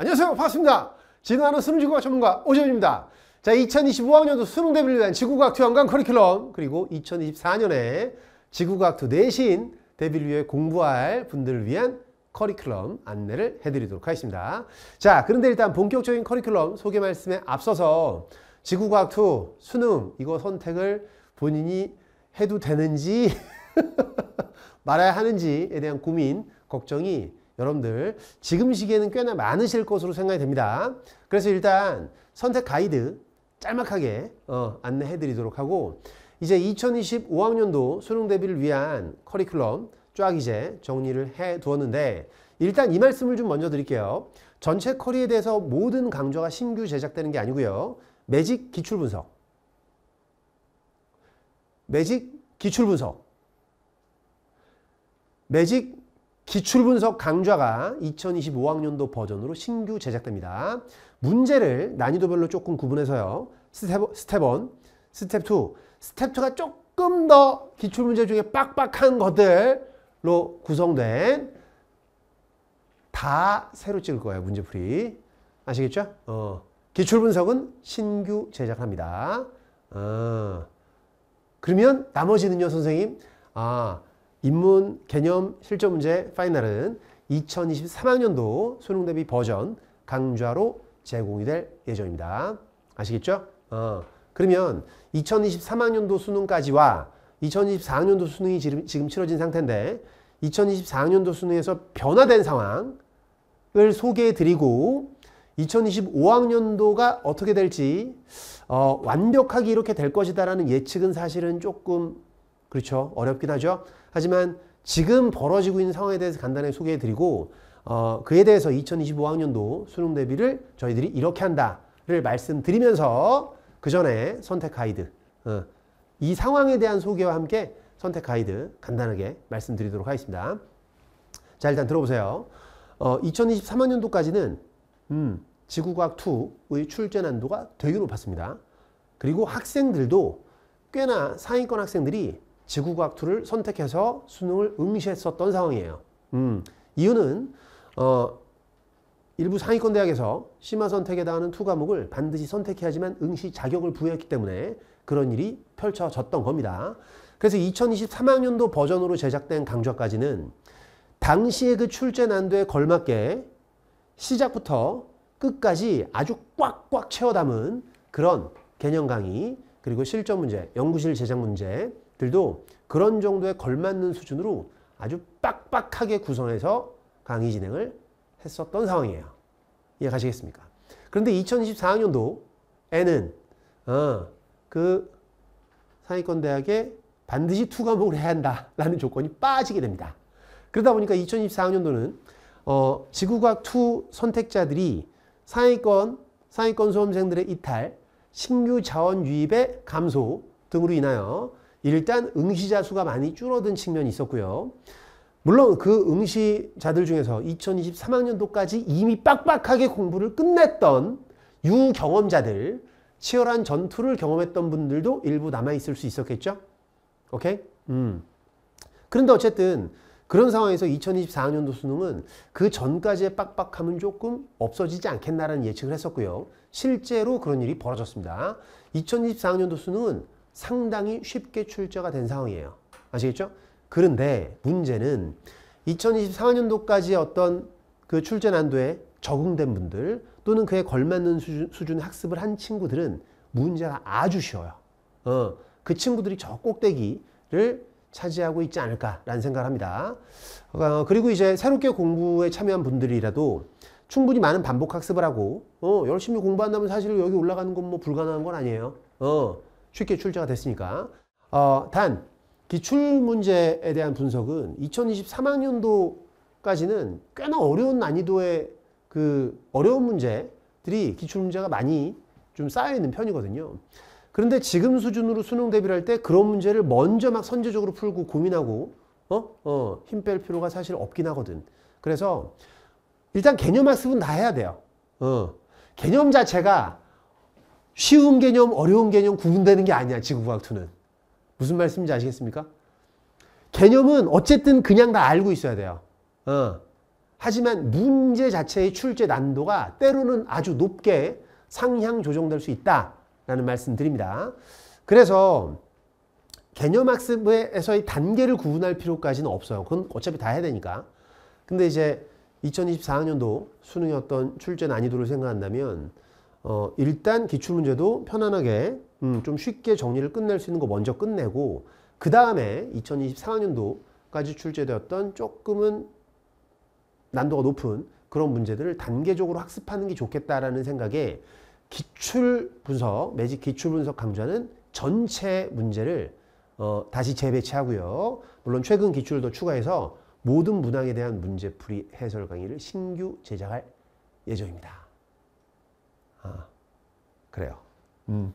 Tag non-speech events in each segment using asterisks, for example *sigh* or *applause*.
안녕하세요. 반갑습니다. 진화하는 수능지구학 전문가 오재훈입니다. 자, 2025학년도 수능 대비를 위한 지구과학2 연간 커리큘럼 그리고 2024년에 지구과학2 내신 대비를 위해 공부할 분들을 위한 커리큘럼 안내를 해드리도록 하겠습니다. 자, 그런데 일단 본격적인 커리큘럼 소개 말씀에 앞서서 지구과학2 수능 이거 선택을 본인이 해도 되는지 *laughs* 말아야 하는지에 대한 고민, 걱정이 여러분들 지금 시기에는 꽤나 많으실 것으로 생각이 됩니다. 그래서 일단 선택 가이드 짤막하게 어, 안내해 드리도록 하고 이제 2025학년도 수능 대비를 위한 커리큘럼 쫙 이제 정리를 해 두었는데 일단 이 말씀을 좀 먼저 드릴게요. 전체 커리에 대해서 모든 강좌가 신규 제작되는 게 아니고요. 매직 기출 분석. 매직 기출 분석. 매직 기출분석 강좌가 2025학년도 버전으로 신규 제작됩니다. 문제를 난이도별로 조금 구분해서요. 스텝, 스텝 1, 스텝 2, 스텝 2가 조금 더 기출문제 중에 빡빡한 것들로 구성된 다 새로 찍을 거예요. 문제풀이. 아시겠죠? 어. 기출분석은 신규 제작합니다. 아. 그러면 나머지는요, 선생님. 아, 인문 개념 실전 문제 파이널은 2023학년도 수능 대비 버전 강좌로 제공이 될 예정입니다. 아시겠죠? 어, 그러면 2023학년도 수능까지와 2024학년도 수능이 지금, 지금 치러진 상태인데 2024학년도 수능에서 변화된 상황을 소개해 드리고 2025학년도가 어떻게 될지 어, 완벽하게 이렇게 될 것이다라는 예측은 사실은 조금 그렇죠. 어렵긴 하죠. 하지만 지금 벌어지고 있는 상황에 대해서 간단히 소개해 드리고 어, 그에 대해서 2025학년도 수능 대비를 저희들이 이렇게 한다를 말씀드리면서 그 전에 선택 가이드 어, 이 상황에 대한 소개와 함께 선택 가이드 간단하게 말씀드리도록 하겠습니다. 자 일단 들어보세요. 어, 2023학년도까지는 음, 지구과학 2의 출제 난도가 되게 높았습니다. 그리고 학생들도 꽤나 상위권 학생들이 지구과학 2를 선택해서 수능을 응시했었던 상황이에요. 음, 이유는 어, 일부 상위권 대학에서 심화 선택에 해당투 과목을 반드시 선택해야지만 응시 자격을 부여했기 때문에 그런 일이 펼쳐졌던 겁니다. 그래서 2023학년도 버전으로 제작된 강좌까지는 당시의 그 출제 난도에 걸맞게 시작부터 끝까지 아주 꽉꽉 채워 담은 그런 개념 강의 그리고 실전 문제, 연구실 제작 문제 들도 그런 정도에 걸맞는 수준으로 아주 빡빡하게 구성해서 강의 진행을 했었던 상황이에요. 이해가시겠습니까? 그런데 2024학년도에는 어, 그 상위권 대학에 반드시 투 과목을 해야 한다라는 조건이 빠지게 됩니다. 그러다 보니까 2024학년도는 어, 지구과학 2 선택자들이 상위권, 상위권 수험생들의 이탈, 신규 자원 유입의 감소 등으로 인하여 일단 응시자 수가 많이 줄어든 측면이 있었고요. 물론 그 응시자들 중에서 2023학년도까지 이미 빡빡하게 공부를 끝냈던 유경험자들, 치열한 전투를 경험했던 분들도 일부 남아있을 수 있었겠죠? 오케이? 음. 그런데 어쨌든 그런 상황에서 2024학년도 수능은 그 전까지의 빡빡함은 조금 없어지지 않겠나라는 예측을 했었고요. 실제로 그런 일이 벌어졌습니다. 2024학년도 수능은 상당히 쉽게 출제가 된 상황이에요. 아시겠죠? 그런데 문제는 2 0 2 4년도까지 어떤 그 출제 난도에 적응된 분들 또는 그에 걸맞는 수준, 수준 학습을 한 친구들은 문제가 아주 쉬워요. 어, 그 친구들이 저 꼭대기를 차지하고 있지 않을까라는 생각을 합니다. 어, 그리고 이제 새롭게 공부에 참여한 분들이라도 충분히 많은 반복 학습을 하고 어, 열심히 공부한다면 사실 여기 올라가는 건 뭐 불가능한 건 아니에요. 어, 쉽게 출제가 됐으니까. 어, 단, 기출 문제에 대한 분석은 2023학년도까지는 꽤나 어려운 난이도의 그 어려운 문제들이 기출 문제가 많이 좀 쌓여 있는 편이거든요. 그런데 지금 수준으로 수능 대비를 할 때 그런 문제를 먼저 막 선제적으로 풀고 고민하고 어? 어, 힘 뺄 필요가 사실 없긴 하거든. 그래서 일단 개념 학습은 다 해야 돼요. 어. 개념 자체가 쉬운 개념, 어려운 개념 구분되는 게 아니야, 지구과학2는. 무슨 말씀인지 아시겠습니까? 개념은 어쨌든 그냥 다 알고 있어야 돼요. 어. 하지만 문제 자체의 출제 난도가 때로는 아주 높게 상향 조정될 수 있다라는 말씀 드립니다. 그래서 개념 학습에서의 단계를 구분할 필요까지는 없어요. 그건 어차피 다 해야 되니까. 근데 이제 2024학년도 수능의 어떤 출제 난이도를 생각한다면 어, 일단 기출문제도 편안하게 음, 좀 쉽게 정리를 끝낼 수 있는 거 먼저 끝내고 그 다음에 2 0 2학년도까지 출제되었던 조금은 난도가 높은 그런 문제들을 단계적으로 학습하는 게 좋겠다라는 생각에 기출 분석, 매직 기출 분석 강좌는 전체 문제를 어, 다시 재배치하고요. 물론 최근 기출을 더 추가해서 모든 문항에 대한 문제풀이 해설 강의를 신규 제작할 예정입니다. 아, 그래요. 음.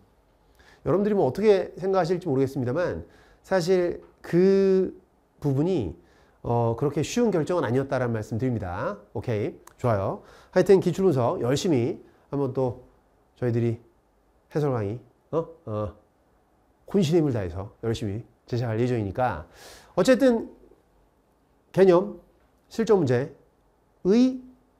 여러분들이 뭐 어떻게 생각하실지 모르겠습니다만 사실 그 부분이 어, 그렇게 쉬운 결정은 아니었다라는 말씀 드립니다. 오케이. 좋아요. 하여튼 기출 분석 열심히 한번 또 저희들이 해설 강의 어? 어. 혼신의 힘을 다해서 열심히 제시할 예정이니까 어쨌든 개념 실전 문제의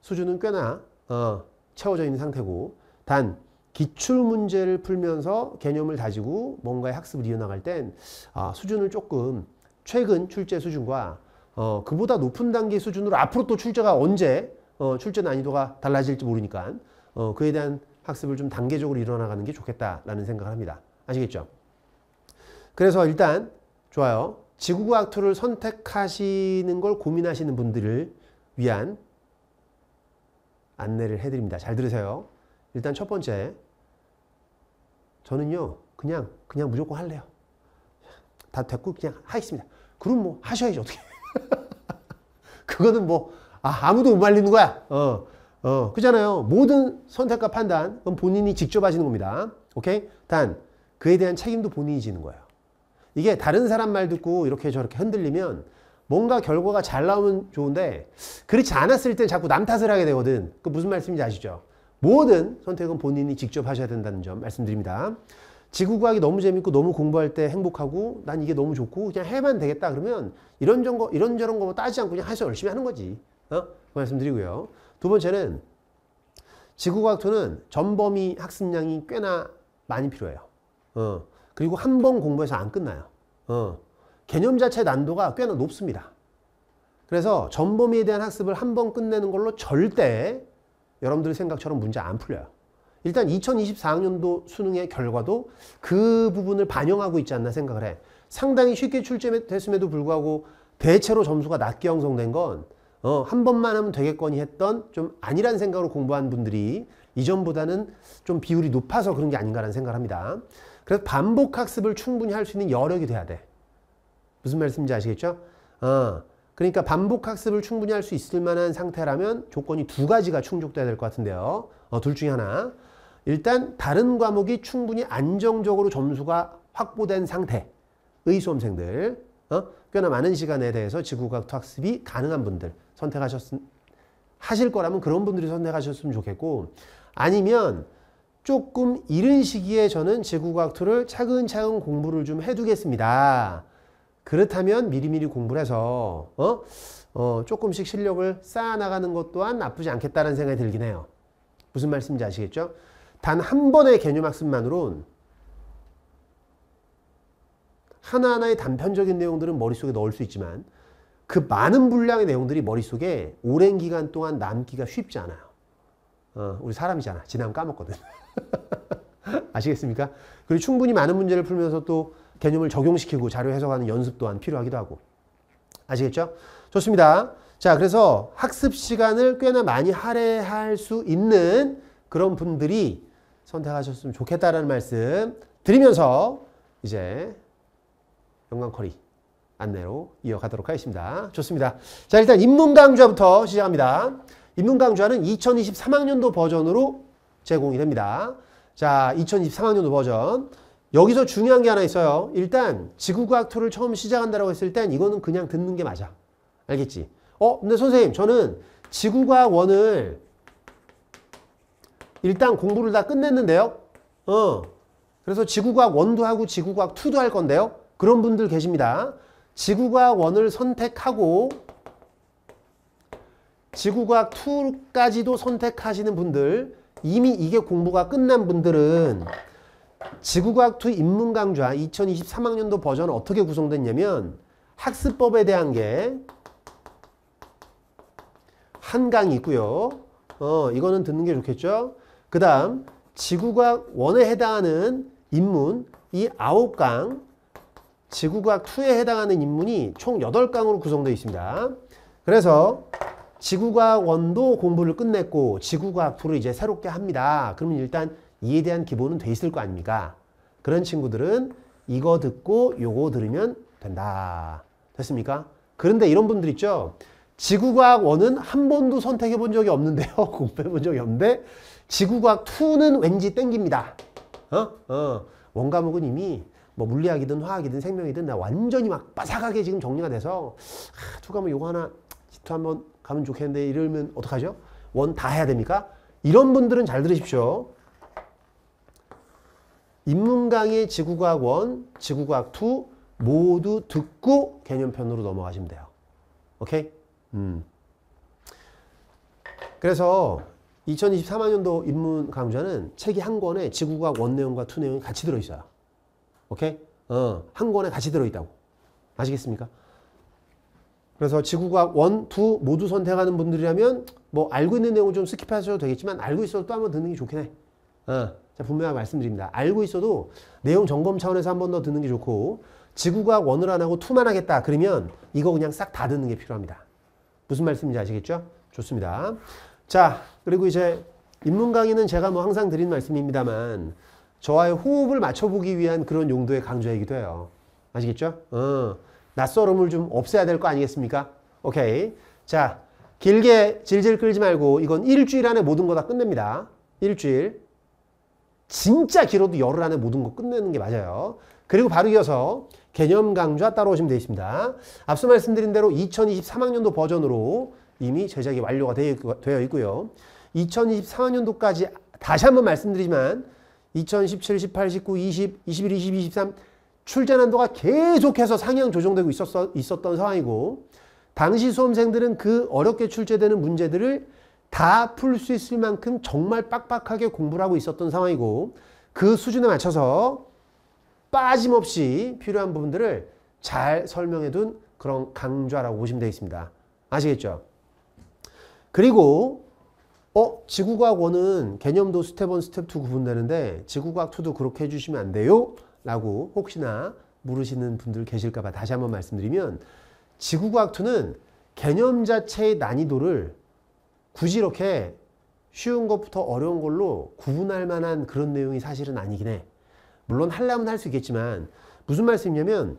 수준은 꽤나 어, 채워져 있는 상태고 단 기출 문제를 풀면서 개념을 다지고 뭔가의 학습을 이어나갈 땐 아, 수준을 조금 최근 출제 수준과 어, 그보다 높은 단계 수준으로 앞으로 또 출제가 언제 어, 출제 난이도가 달라질지 모르니까 어, 그에 대한 학습을 좀 단계적으로 일어나가는 게 좋겠다라는 생각을 합니다. 아시겠죠? 그래서 일단 좋아요. 지구과학 툴을 선택하시는 걸 고민하시는 분들을 위한 안내를 해드립니다. 잘 들으세요. 일단 첫 번째, 저는요, 그냥, 그냥 무조건 할래요. 다 됐고, 그냥 하겠습니다. 그럼 뭐, 하셔야지, 어떻게. *laughs* 그거는 뭐, 아, 무도못 말리는 거야. 어, 어, 그잖아요. 모든 선택과 판단, 그건 본인이 직접 하시는 겁니다. 오케이? 단, 그에 대한 책임도 본인이 지는 거예요. 이게 다른 사람 말 듣고 이렇게 저렇게 흔들리면 뭔가 결과가 잘 나오면 좋은데 그렇지 않았을 땐 자꾸 남 탓을 하게 되거든. 그 무슨 말씀인지 아시죠? 모든 선택은 본인이 직접 하셔야 된다는 점 말씀드립니다. 지구과학이 너무 재밌고 너무 공부할 때 행복하고 난 이게 너무 좋고 그냥 해만 되겠다 그러면 이런저런 거 이런저런 거 따지 않고 그냥 해서 열심히 하는 거지. 어? 그 말씀드리고요. 두 번째는 지구과학투는 전범위 학습량이 꽤나 많이 필요해요. 어. 그리고 한 번 공부해서 안 끝나요. 어. 개념 자체 난도가 꽤나 높습니다. 그래서 전범위에 대한 학습을 한 번 끝내는 걸로 절대 여러분들 생각처럼 문제 안 풀려요. 일단 2024학년도 수능의 결과도 그 부분을 반영하고 있지 않나 생각을 해. 상당히 쉽게 출제됐음에도 불구하고 대체로 점수가 낮게 형성된 건, 어, 한 번만 하면 되겠거니 했던 좀 아니란 생각으로 공부한 분들이 이전보다는 좀 비율이 높아서 그런 게 아닌가라는 생각을 합니다. 그래서 반복학습을 충분히 할 수 있는 여력이 돼야 돼. 무슨 말씀인지 아시겠죠? 어, 그러니까 반복 학습을 충분히 할 수 있을 만한 상태라면 조건이 두 가지가 충족돼야 될 것 같은데요. 어, 둘 중에 하나. 일단 다른 과목이 충분히 안정적으로 점수가 확보된 상태의 수험생들 어? 꽤나 많은 시간에 대해서 지구과학투 학습이 가능한 분들 선택하셨 하실 거라면 그런 분들이 선택하셨으면 좋겠고 아니면 조금 이른 시기에 저는 지구과학투를 차근차근 공부를 좀 해두겠습니다. 그렇다면 미리미리 공부를 해서 어? 어, 조금씩 실력을 쌓아나가는 것 또한 나쁘지 않겠다는 생각이 들긴 해요. 무슨 말씀인지 아시겠죠? 단 한 번의 개념 학습만으론 하나하나의 단편적인 내용들은 머릿속에 넣을 수 있지만 그 많은 분량의 내용들이 머릿속에 오랜 기간 동안 남기가 쉽지 않아요. 어, 우리 사람이잖아. 지나면 까먹거든. *laughs* 아시겠습니까? 그리고 충분히 많은 문제를 풀면서 또 개념을 적용시키고 자료 해석하는 연습 또한 필요하기도 하고. 아시겠죠? 좋습니다. 자, 그래서 학습 시간을 꽤나 많이 할애할 수 있는 그런 분들이 선택하셨으면 좋겠다라는 말씀 드리면서 이제 영광커리 안내로 이어가도록 하겠습니다. 좋습니다. 자, 일단 입문 강좌부터 시작합니다. 입문 강좌는 2023학년도 버전으로 제공이 됩니다. 자, 2023학년도 버전. 여기서 중요한 게 하나 있어요. 일단 지구과학 토를 처음 시작한다고 했을 땐 이거는 그냥 듣는 게 맞아. 알겠지? 어, 근데 선생님 저는 지구과학 원을 일단 공부를 다 끝냈는데요. 어. 그래서 지구과학 원도 하고 지구과학 투도할 건데요. 그런 분들 계십니다. 지구과학 원을 선택하고 지구과학 투까지도 선택하시는 분들 이미 이게 공부가 끝난 분들은 지구과학 2입문 강좌 2023학년도 버전 어떻게 구성됐냐면 학습법에 대한 게 한 강이 있고요. 어, 이거는 듣는 게 좋겠죠? 그 다음 지구과학 1에 해당하는 입문이 9강 지구과학 2에 해당하는 입문이총 8강으로 구성되어 있습니다. 그래서 지구과학 1도 공부를 끝냈고 지구과학 2를 이제 새롭게 합니다. 그러면 일단 이에 대한 기본은 돼 있을 거 아닙니까? 그런 친구들은 이거 듣고 요거 들으면 된다. 됐습니까? 그런데 이런 분들 있죠? 지구과학 1은 한 번도 선택해 본 적이 없는데요. *laughs* 공부해 본 적이 없는데 지구과학 2는 왠지 땡깁니다. 어? 어. 원과목은 이미 뭐 물리학이든 화학이든 생명이든 나 완전히 막 빠삭하게 지금 정리가 돼서 아, 투가면 뭐 요거 하나 지투 한번 가면 좋겠는데 이러면 어떡하죠? 원 다 해야 됩니까? 이런 분들은 잘 들으십시오. 인문강의 지구과학 1, 지구과학 2 모두 듣고 개념편으로 넘어가시면 돼요. 오케이? 음. 그래서 2024학년도 인문 강좌는 책이 한 권에 지구과학 1 내용과 2 내용이 같이 들어있어요. 오케이? 어, 한 권에 같이 들어있다고. 아시겠습니까? 그래서 지구과학 1, 2 모두 선택하는 분들이라면 뭐 알고 있는 내용을 좀 스킵하셔도 되겠지만 알고 있어도 또 한번 듣는 게 좋긴 해. 어, 분명하게 말씀드립니다. 알고 있어도 내용 점검 차원에서 한 번 더 듣는 게 좋고 지구과학 원을 안 하고 투만 하겠다 그러면 이거 그냥 싹 다 듣는 게 필요합니다. 무슨 말씀인지 아시겠죠? 좋습니다. 자 그리고 이제 입문 강의는 제가 뭐 항상 드린 말씀입니다만 저와의 호흡을 맞춰보기 위한 그런 용도의 강좌이기도 해요. 아시겠죠? 어, 낯설음을 좀 없애야 될 거 아니겠습니까? 오케이. 자, 길게 질질 끌지 말고 이건 일주일 안에 모든 거 다 끝냅니다. 일주일. 진짜 길어도 열흘 안에 모든 거 끝내는 게 맞아요. 그리고 바로 이어서 개념 강좌 따로오시면 되겠습니다. 앞서 말씀드린 대로 2023학년도 버전으로 이미 제작이 완료가 되어 있고요. 2024학년도까지 다시 한번 말씀드리지만 2017, 18, 19, 20, 21, 22, 23 출제 난도가 계속해서 상향 조정되고 있었던 상황이고 당시 수험생들은 그 어렵게 출제되는 문제들을 다풀수 있을 만큼 정말 빡빡하게 공부를 하고 있었던 상황이고 그 수준에 맞춰서 빠짐없이 필요한 부분들을 잘 설명해 둔 그런 강좌라고 보시면 되겠습니다. 아시겠죠? 그리고 어? 지구과학 1은 개념도 스텝 1, 스텝 2 구분되는데 지구과학 2도 그렇게 해주시면 안 돼요? 라고 혹시나 모르시는 분들 계실까 봐 다시 한번 말씀드리면 지구과학 2는 개념 자체의 난이도를 굳이 이렇게 쉬운 것부터 어려운 걸로 구분할 만한 그런 내용이 사실은 아니긴 해. 물론 할라면 할 수 있겠지만 무슨 말씀이냐면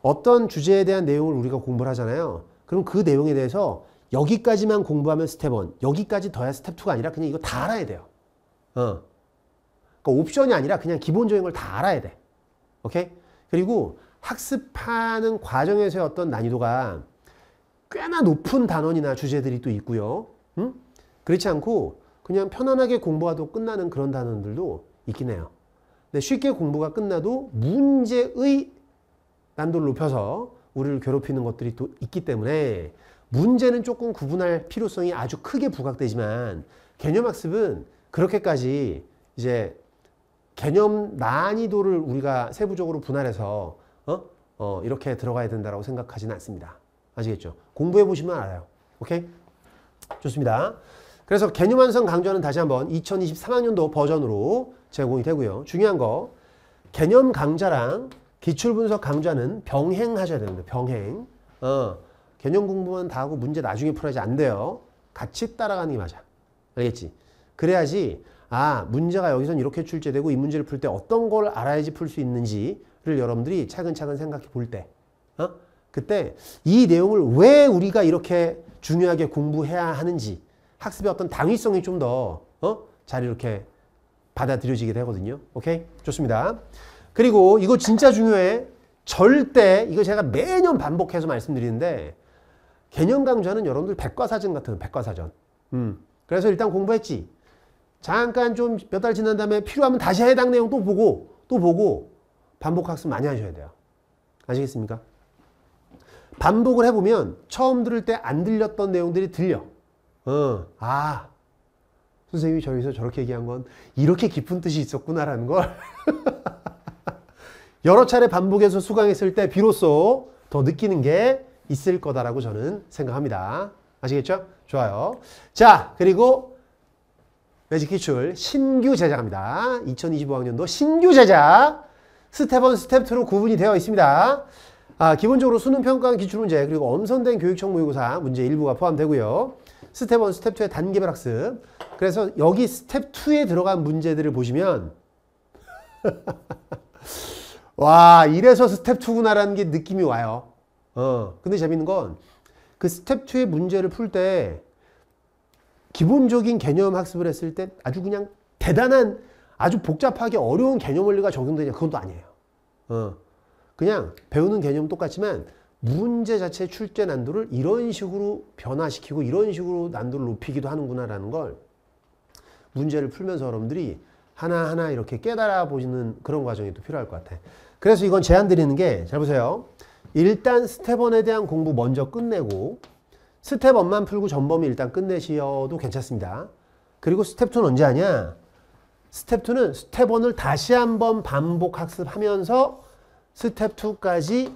어떤 주제에 대한 내용을 우리가 공부를 하잖아요. 그럼 그 내용에 대해서 여기까지만 공부하면 스텝 1, 여기까지 더야 스텝 2가 아니라 그냥 이거 다 알아야 돼요. 어. 그러니까 옵션이 아니라 그냥 기본적인 걸 다 알아야 돼. 오케이? 그리고 학습하는 과정에서의 어떤 난이도가 꽤나 높은 단원이나 주제들이 또 있고요. 응? 그렇지 않고 그냥 편안하게 공부하도 끝나는 그런 단원들도 있긴 해요. 근데 쉽게 공부가 끝나도 문제의 난도를 높여서 우리를 괴롭히는 것들이 또 있기 때문에 문제는 조금 구분할 필요성이 아주 크게 부각되지만 개념학습은 그렇게까지 이제 개념 난이도를 우리가 세부적으로 분할해서 어? 어 이렇게 들어가야 된다고 생각하지는 않습니다. 아시겠죠? 공부해 보시면 알아요. 오케이? 좋습니다. 그래서 개념 완성 강좌는 다시 한번 2023학년도 버전으로 제공이 되고요. 중요한 거 개념 강좌랑 기출 분석 강좌는 병행하셔야 됩니다. 병행. 어, 개념 공부만 다 하고 문제 나중에 풀어야지 안 돼요. 같이 따라가는 게 맞아. 알겠지? 그래야지 아 문제가 여기선 이렇게 출제되고 이 문제를 풀 때 어떤 걸 알아야지 풀 수 있는지를 여러분들이 차근차근 생각해 볼 때, 어? 그때 이 내용을 왜 우리가 이렇게 중요하게 공부해야 하는지 학습의 어떤 당위성이 좀 더잘 어? 이렇게 받아들여지게 되거든요. 오케이? 좋습니다. 그리고 이거 진짜 중요해. 절대 이거 제가 매년 반복해서 말씀드리는데 개념 강좌는 여러분들 백과사전 같은 백과사전. 음. 그래서 일단 공부했지. 잠깐 좀 몇 달 지난 다음에 필요하면 다시 해당 내용 또 보고 또 보고 반복 학습 많이 하셔야 돼요. 아시겠습니까? 반복을 해보면 처음 들을 때 안 들렸던 내용들이 들려. 어, 아, 선생님이 저기서 저렇게 얘기한 건 이렇게 깊은 뜻이 있었구나라는 걸 *laughs* 여러 차례 반복해서 수강했을 때 비로소 더 느끼는 게 있을 거다라고 저는 생각합니다. 아시겠죠? 좋아요. 자, 그리고 매직 기출 신규 제작합니다. 2025학년도 신규 제작 스텝 1, 스텝 2로 구분이 되어 있습니다. 아, 기본적으로 수능 평가원 기출 문제 그리고 엄선된 교육청 모의고사 문제 일부가 포함되고요. 스텝 1, 스텝 2의 단계별 학습. 그래서 여기 스텝 2에 들어간 문제들을 보시면 *laughs* 와 이래서 스텝 2구나라는 게 느낌이 와요. 어 근데 재밌는 건 그 스텝 2의 문제를 풀 때 기본적인 개념 학습을 했을 때 아주 그냥 대단한 아주 복잡하게 어려운 개념 원리가 적용되냐 그건 또 아니에요. 어. 그냥 배우는 개념 은 똑같지만 문제 자체의 출제 난도를 이런 식으로 변화시키고 이런 식으로 난도를 높이기도 하는구나라는 걸 문제를 풀면서 여러분들이 하나하나 이렇게 깨달아 보시는 그런 과정이 또 필요할 것 같아. 그래서 이건 제안 드리는 게, 잘 보세요. 일단 스텝 1에 대한 공부 먼저 끝내고, 스텝 1만 풀고 전범이 일단 끝내시어도 괜찮습니다. 그리고 스텝 2는 언제 하냐? 스텝 2는 스텝 1을 다시 한번 반복 학습하면서 스텝 2까지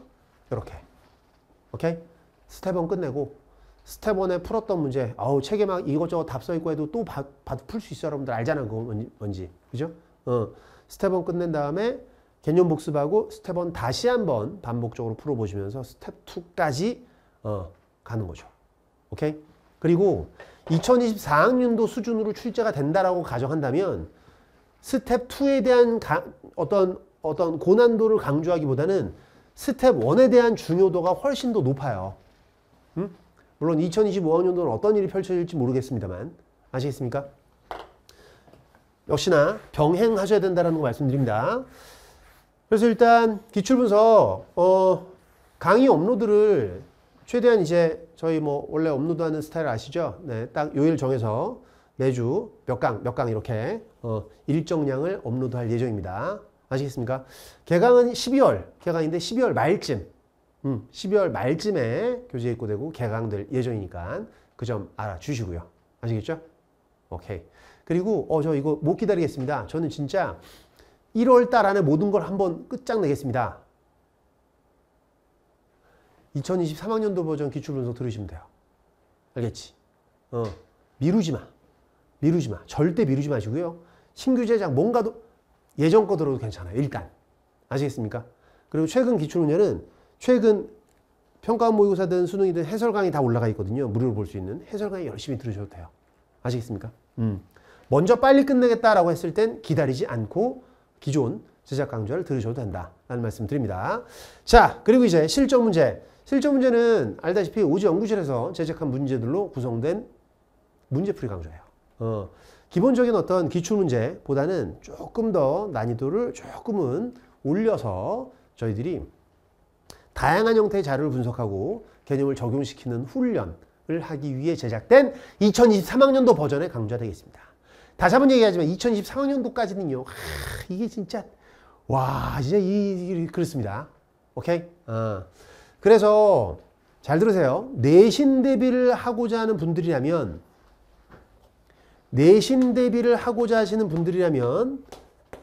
이렇게. 오케이? 스텝 1 끝내고 스텝 1에 풀었던 문제 아우 책에 막 이것저것 답 써있고 해도 또풀수 있어 여러분들 알잖아 그거 뭔지, 뭔지. 그죠? 어. 스텝 1 끝낸 다음에 개념 복습하고 스텝 1 다시 한번 반복적으로 풀어보시면서 스텝 2까지 어, 가는 거죠. 오케이? 그리고 2024학년도 수준으로 출제가 된다라고 가정한다면 스텝 2에 대한 가, 어떤 어떤 고난도를 강조하기보다는 스텝 1에 대한 중요도가 훨씬 더 높아요. 음? 물론 2025학년도는 어떤 일이 펼쳐질지 모르겠습니다만 아시겠습니까? 역시나 병행하셔야 된다는 거 말씀드립니다. 그래서 일단 기출분석 어, 강의 업로드를 최대한 이제 저희 뭐 원래 업로드하는 스타일 아시죠? 네, 딱 요일 정해서 매주 몇 강, 몇 강 이렇게 어, 일정량을 업로드할 예정입니다. 아시겠습니까? 개강은 12월 개강인데 12월 말쯤 음, 12월 말쯤에 교재 입고되고 개강될 예정이니까 그 점 알아주시고요. 아시겠죠? 오케이. 그리고 어저 이거 못 기다리겠습니다. 저는 진짜 1월 달 안에 모든 걸 한 번 끝장내겠습니다. 2023학년도 버전 기출분석 들으시면 돼요. 알겠지? 어, 미루지 마. 미루지 마. 절대 미루지 마시고요. 신규 제작 뭔가도 예전 거 들어도 괜찮아요. 일단. 아시겠습니까? 그리고 최근 기출문제는 최근 평가원 모의고사든 수능이든 해설 강의 다 올라가 있거든요. 무료로 볼 수 있는 해설 강의 열심히 들으셔도 돼요. 아시겠습니까? 음. 먼저 빨리 끝내겠다라고 했을 땐 기다리지 않고 기존 제작 강좌를 들으셔도 된다라는 말씀 드립니다. 자, 그리고 이제 실전 문제. 실전 문제는 알다시피 오지 연구실에서 제작한 문제들로 구성된 문제풀이 강좌예요. 어, 기본적인 어떤 기출 문제보다는 조금 더 난이도를 조금은 올려서 저희들이 다양한 형태의 자료를 분석하고 개념을 적용시키는 훈련을 하기 위해 제작된 2023학년도 버전의 강좌 되겠습니다. 다시 한번 얘기하지만 2023학년도까지는요. 하, 이게 진짜 와 진짜 이, 이 그렇습니다. 오케이? 어. 그래서 잘 들으세요. 내신 대비를 하고자 하는 분들이라면 내신 대비를 하고자 하시는 분들이라면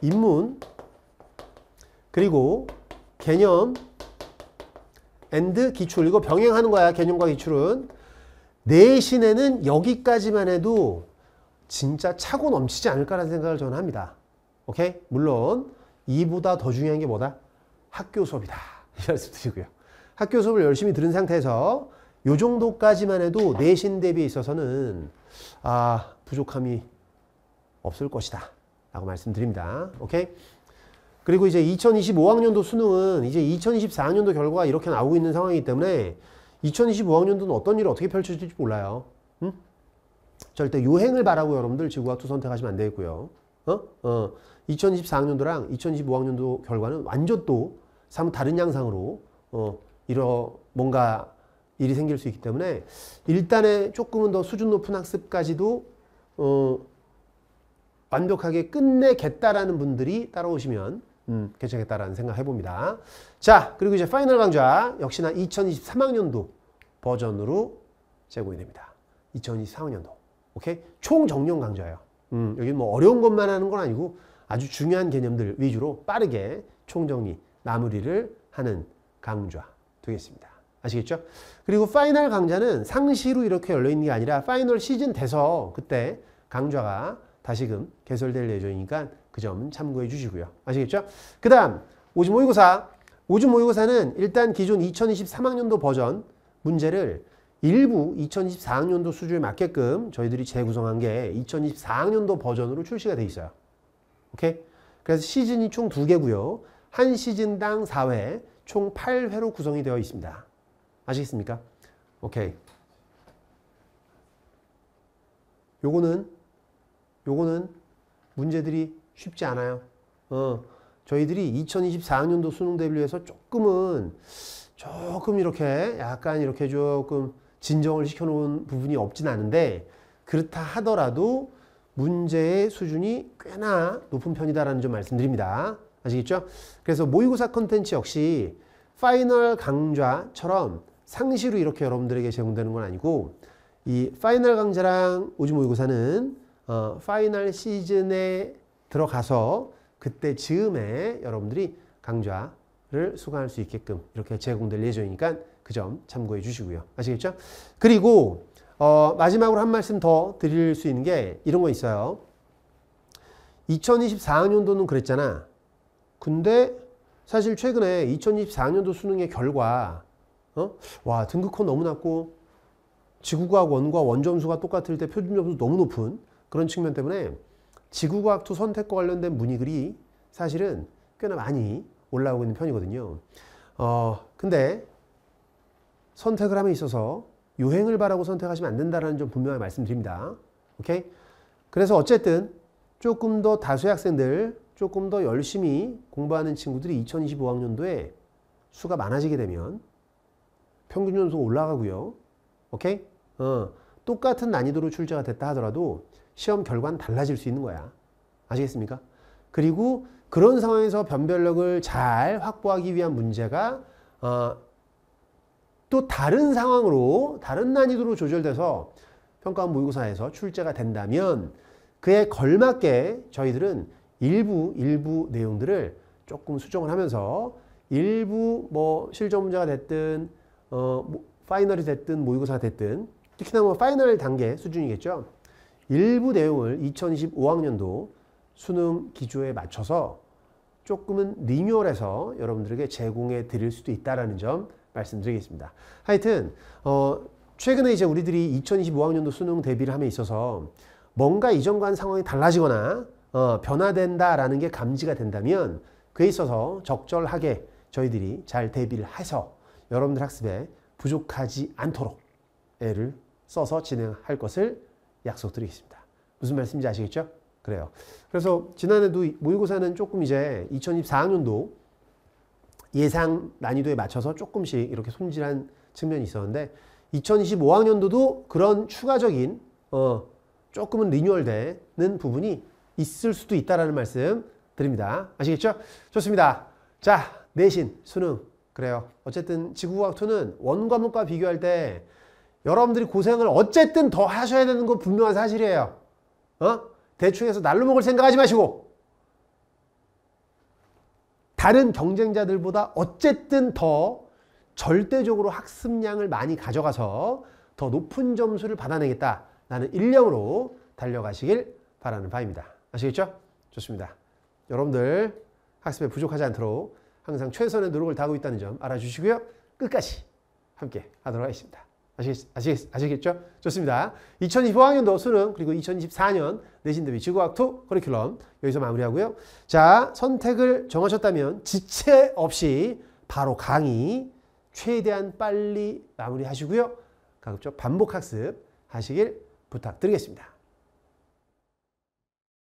인문 그리고 개념 a 드 기출 이거 병행하는 거야 개념과 기출은 내신에는 여기까지만 해도 진짜 차고 넘치지 않을까라는 생각을 저는 합니다 오케이 물론 이보다 더 중요한 게 뭐다 학교 수업이다 *laughs* 이 말씀 드리고요 학교 수업을 열심히 들은 상태에서 요 정도까지만 해도 내신 대비에 있어서는 아 부족함이 없을 것이다 라고 말씀드립니다. 오케이? 그리고 이제 2025학년도 수능은 이제 2024학년도 결과가 이렇게 나오고 있는 상황이기 때문에 2025학년도는 어떤 일이 어떻게 펼쳐질지 몰라요. 응? 절대 요행을 바라고 여러분들 지구와 투 선택하시면 안 되겠고요. 어? 어. 2024학년도랑 2025학년도 결과는 완전 또 사뭇 다른 양상으로 어, 이러 뭔가 일이 생길 수 있기 때문에 일단의 조금은 더 수준 높은 학습까지도 어, 완벽하게 끝내겠다라는 분들이 따라오시면 음, 괜찮겠다라는 생각 해봅니다. 자, 그리고 이제 파이널 강좌 역시나 2023학년도 버전으로 제공이 됩니다. 2023학년도. 오케이? 총 정년 강좌예요. 음, 여기 뭐 어려운 것만 하는 건 아니고 아주 중요한 개념들 위주로 빠르게 총정리, 마무리를 하는 강좌 되겠습니다. 아시겠죠? 그리고 파이널 강좌는 상시로 이렇게 열려있는 게 아니라 파이널 시즌 돼서 그때 강좌가 다시금 개설될 예정이니까 그 점 참고해 주시고요. 아시겠죠? 그 다음 오즈 모의고사 오즈 모의고사는 일단 기존 2023학년도 버전 문제를 일부 2024학년도 수준에 맞게끔 저희들이 재구성한 게 2024학년도 버전으로 출시가 돼 있어요. 오케이? 그래서 시즌이 총 두개고요한 시즌당 4회, 총 8회로 구성이 되어 있습니다. 아시겠습니까? 오케이. 요거는 요거는 문제들이 쉽지 않아요. 어, 저희들이 2024학년도 수능 대비를 위해서 조금은 조금 이렇게 약간 이렇게 조금 진정을 시켜놓은 부분이 없진 않은데 그렇다 하더라도 문제의 수준이 꽤나 높은 편이다라는 점 말씀드립니다. 아시겠죠? 그래서 모의고사 컨텐츠 역시 파이널 강좌처럼 상시로 이렇게 여러분들에게 제공되는 건 아니고 이 파이널 강좌랑 오지 모의고사는 어, 파이널 시즌에 들어가서 그때 즈음에 여러분들이 강좌를 수강할 수 있게끔 이렇게 제공될 예정이니까 그 점 참고해 주시고요. 아시겠죠? 그리고 어, 마지막으로 한 말씀 더 드릴 수 있는 게 이런 거 있어요. 2024학년도는 그랬잖아. 근데 사실 최근에 2024학년도 수능의 결과 어? 와 등급컷 너무 낮고 지구과학 원과 원점수가 똑같을 때 표준점수 너무 높은 그런 측면 때문에 지구과학 투 선택과 관련된 문의글이 사실은 꽤나 많이 올라오고 있는 편이거든요. 어, 근데 선택을 함에 있어서 유행을 바라고 선택하시면 안 된다라는 점 분명히 말씀드립니다. 오케이? 그래서 어쨌든 조금 더 다수의 학생들, 조금 더 열심히 공부하는 친구들이 2025학년도에 수가 많아지게 되면 평균 연수 올라가고요. 오케이? 어, 똑같은 난이도로 출제가 됐다 하더라도 시험 결과는 달라질 수 있는 거야. 아시겠습니까? 그리고 그런 상황에서 변별력을 잘 확보하기 위한 문제가 어, 또 다른 상황으로 다른 난이도로 조절돼서 평가원 모의고사에서 출제가 된다면 그에 걸맞게 저희들은 일부 일부 내용들을 조금 수정을 하면서 일부 뭐 실전 문제가 됐든 어, 파이널이 됐든 모의고사가 됐든 특히나 뭐 파이널 단계 수준이겠죠. 일부 내용을 2025학년도 수능 기조에 맞춰서 조금은 리뉴얼해서 여러분들에게 제공해 드릴 수도 있다라는 점 말씀드리겠습니다. 하여튼 어, 최근에 이제 우리들이 2025학년도 수능 대비를 함에 있어서 뭔가 이전과는 상황이 달라지거나 어, 변화된다라는 게 감지가 된다면 그에 있어서 적절하게 저희들이 잘 대비를 해서 여러분들 학습에 부족하지 않도록 애를 써서 진행할 것을 약속드리겠습니다. 무슨 말씀인지 아시겠죠? 그래요. 그래서 지난해도 모의고사는 조금 이제 2024학년도 예상 난이도에 맞춰서 조금씩 이렇게 손질한 측면이 있었는데 2025학년도도 그런 추가적인 어 조금은 리뉴얼되는 부분이 있을 수도 있다라는 말씀 드립니다. 아시겠죠? 좋습니다. 자, 내신 수능 그래요. 어쨌든 지구과학2는 원과목과 비교할 때 여러분들이 고생을 어쨌든 더 하셔야 되는 건 분명한 사실이에요. 어? 대충 해서 날로 먹을 생각하지 마시고 다른 경쟁자들보다 어쨌든 더 절대적으로 학습량을 많이 가져가서 더 높은 점수를 받아내겠다. 나는 1령으로 달려가시길 바라는 바입니다. 아시겠죠? 좋습니다. 여러분들 학습에 부족하지 않도록 항상 최선의 노력을 다하고 있다는 점 알아주시고요. 끝까지 함께 하도록 하겠습니다. 아시겠, 아시겠, 아시겠죠? 좋습니다. 2025학년도 수능 그리고 2024년 내신 대비 지구학 2 커리큘럼 여기서 마무리하고요. 자 선택을 정하셨다면 지체 없이 바로 강의 최대한 빨리 마무리하시고요. 가급적 반복 학습 하시길 부탁드리겠습니다.